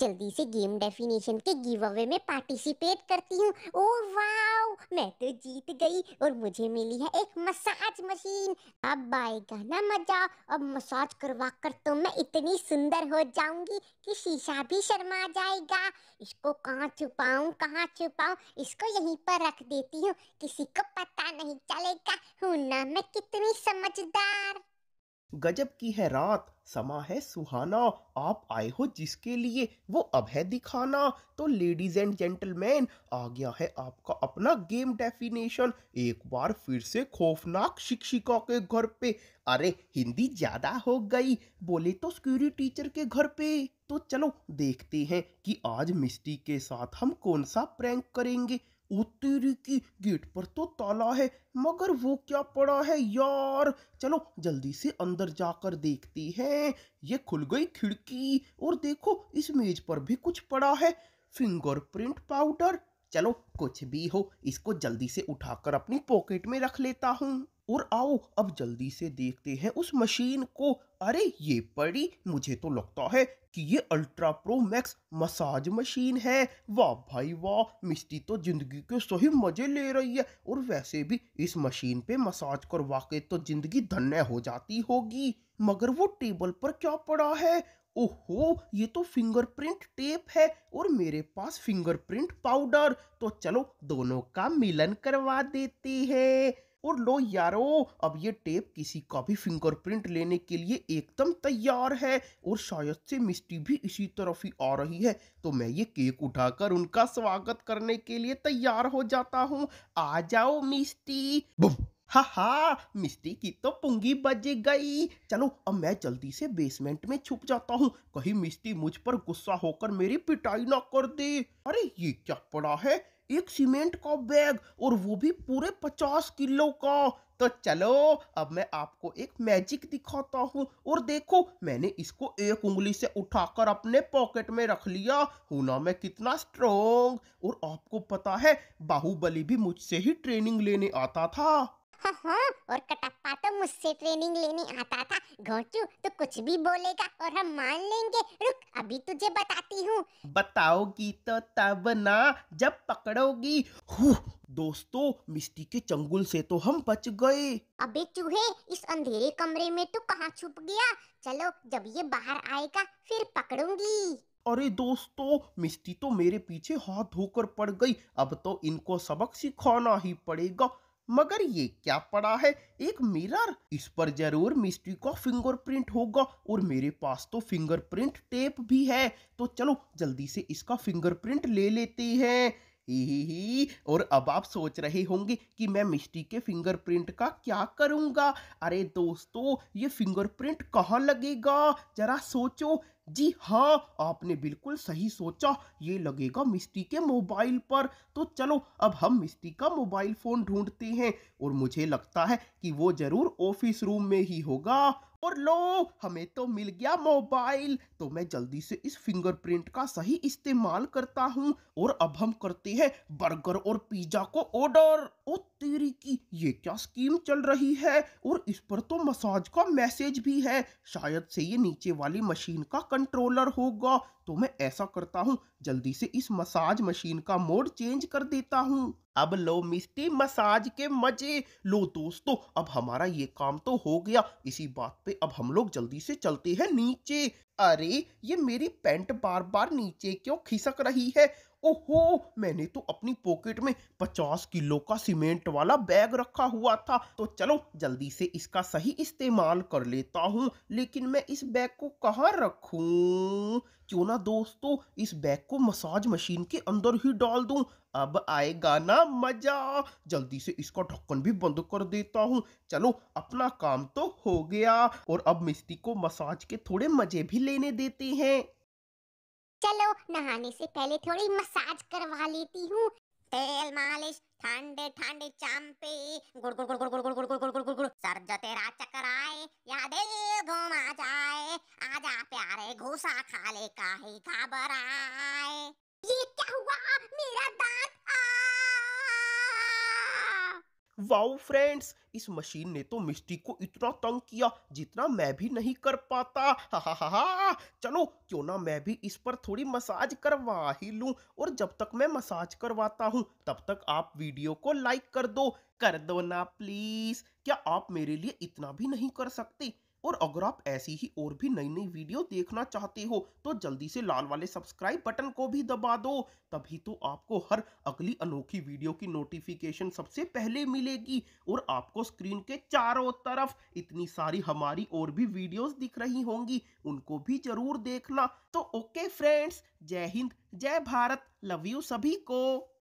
जल्दी से game definition के गिव अवे में पार्टिसिपेट करती हूँ ओ वाओ मैं तो जीत गई और मुझे मिली है एक मसाज मशीन अब आएगा ना मजा अब मसाज करवा कर तो मैं इतनी सुंदर हो जाऊंगी कि शीशा भी शर्मा जाएगा इसको कहाँ छुपाऊँ कहाँ छुपाऊँ इसको यहीं पर रख देती हूँ किसी को पता नहीं चलेगा हूँ ना मैं कितनी समझदार गजब की है रात समा है सुहाना आप आए हो जिसके लिए वो अब है दिखाना तो लेडीज एंड जेंटलमैन आ गया है आपका अपना गेम डेफिनेशन एक बार फिर से खौफनाक शिक्षिका के घर पे अरे हिंदी ज्यादा हो गई बोले तो स्क्यूरी टीचर के घर पे तो चलो देखते हैं कि आज मिस्टी के साथ हम कौन सा प्रैंक करेंगे उत्तरी की गेट पर तो ताला है मगर वो क्या पड़ा है यार चलो जल्दी से अंदर जाकर देखते हैं ये खुल गई खिड़की और देखो इस मेज पर भी कुछ पड़ा है फिंगरप्रिंट पाउडर चलो कुछ भी हो इसको जल्दी से उठाकर अपनी पॉकेट में रख लेता हूँ और आओ अब जल्दी से देखते हैं उस मशीन को अरे ये पड़ी मुझे तो लगता है कि ये ultra pro max massage machine है वाह भाई वाह मिस्टी तो जिंदगी के सही मजे ले रही है और वैसे भी इस मशीन पे मसाज करवा के तो जिंदगी धन्य हो जाती होगी मगर वो टेबल पर क्या पड़ा है ओहो ये तो फिंगरप्रिंट टेप है और मेरे पास फिंगरप्रिंट पाउडर तो चलो दोनों का मिलन करवा देते हैं और लो यारो अब ये टेप किसी का भी फिंगरप्रिंट लेने के लिए एकदम तैयार है और शायद से मिस्टी भी इसी तरफ ही आ रही है तो मैं ये केक उठाकर उनका स्वागत करने के लिए तैयार हो जाता हूँ आ जाओ मिस्टी बुम हा हा मिस्टी की तो पुंगी बज गई चलो अब मैं जल्दी से बेसमेंट में छुप जाता हूँ कहीं मिस्टी मुझ पर गुस्सा होकर मेरी पिटाई ना कर दे अरे ये क्या पड़ा है एक सीमेंट का बैग और वो भी पूरे पचास किलो का तो चलो अब मैं आपको एक मैजिक दिखाता हूँ और देखो मैंने इसको एक उंगली से उठाकर अपने पॉकेट में रख लिया हूं ना मैं कितना स्ट्रोंग और आपको पता है बाहुबली भी मुझसे ही ट्रेनिंग लेने आता था हाँ हाँ और कटप्पा तो मुझसे ट्रेनिंग लेने आता था घोटू तो कुछ भी बोलेगा और हम मान लेंगे रुक अभी तुझे बताती हूँ बताओगी तो तब ना जब पकड़ोगी दोस्तों मिस्टी के चंगुल से तो हम बच गए अबे चूहे इस अंधेरे कमरे में तू कहाँ छुप गया चलो जब ये बाहर आएगा फिर पकड़ूंगी अरे दोस्तों मिस्टी तो मेरे पीछे हाथ धोकर पड़ गई अब तो इनको सबक सिखाना ही पड़ेगा मगर ये क्या पड़ा है एक मिरर इस पर जरूर मिस्ट्री का फिंगरप्रिंट होगा और मेरे पास तो फिंगरप्रिंट टेप भी है तो चलो जल्दी से इसका फिंगरप्रिंट ले लेते हैं ही ही और अब आप सोच रहे होंगे कि मैं मिस्टी के फिंगरप्रिंट का क्या करूंगा अरे दोस्तों ये फिंगरप्रिंट कहाँ लगेगा जरा सोचो जी हाँ आपने बिल्कुल सही सोचा ये लगेगा मिस्टी के मोबाइल पर तो चलो अब हम मिस्टी का मोबाइल फ़ोन ढूंढते हैं और मुझे लगता है कि वो ज़रूर ऑफिस रूम में ही होगा और लो हमें तो मिल गया मोबाइल तो मैं जल्दी से इस फिंगरप्रिंट का सही इस्तेमाल करता हूँ और अब हम करते हैं बर्गर और पिज्जा को ऑर्डर ओ तेरी की ये क्या स्कीम चल रही है और इस पर तो मसाज का मैसेज भी है शायद से ये नीचे वाली मशीन का कंट्रोलर होगा तो मैं ऐसा करता हूँ जल्दी से इस मसाज मशीन का मोड चेंज कर देता हूँ अब लो मिस्टी मसाज के मजे लो दोस्तों अब हमारा ये काम तो हो गया इसी बात पे अब हम लोग जल्दी से चलते हैं नीचे अरे ये मेरी पैंट बार बार नीचे क्यों खिसक रही है ओहो मैंने तो अपनी पॉकेट में पचास किलो का सीमेंट वाला बैग रखा हुआ था तो चलो जल्दी से इसका सही इस्तेमाल कर लेता हूँ लेकिन मैं इस बैग को कहाँ रखूँ क्यों ना दोस्तों इस बैग को मसाज मशीन के अंदर ही डाल दूँ अब आएगा ना मजा जल्दी से इसका ढक्कन भी बंद कर देता हूँ चलो अपना काम तो हो गया और अब मिस्ती को मसाज के थोड़े मजे भी लेने देते हैं चलो नहाने से पहले थोड़ी मसाज करवा लेती हूँ तेल मालिश ठंडे ठंडे चांपे गुड़ गुड़ गुड़ गुड़ गुड़ गुड़ गुड़ गुड़ गुड़ गुड़ गुड़ सर जो तेरा चक्कर आए या यादे घुमा जाए आजा प्यारे घूसा खा ले काहे घबराए मेरा दांत वाओ फ्रेंड्स इस मशीन ने तो मिस्टी को इतना तंग किया जितना मैं भी नहीं कर पाता हा हा हा चलो क्यों ना मैं भी इस पर थोड़ी मसाज करवा ही लूं और जब तक मैं मसाज करवाता हूं तब तक आप वीडियो को लाइक कर दो कर दो ना प्लीज क्या आप मेरे लिए इतना भी नहीं कर सकते और अगर आप ऐसी ही और भी नई नई वीडियो देखना चाहते हो तो जल्दी से लाल वाले सब्सक्राइब बटन को भी दबा दो तभी तो आपको हर अगली अनोखी वीडियो की नोटिफिकेशन सबसे पहले मिलेगी और आपको स्क्रीन के चारों तरफ इतनी सारी हमारी और भी वीडियोस दिख रही होंगी उनको भी जरूर देखना तो ओके फ्रेंड्स जय हिंद जय भारत लव यू सभी को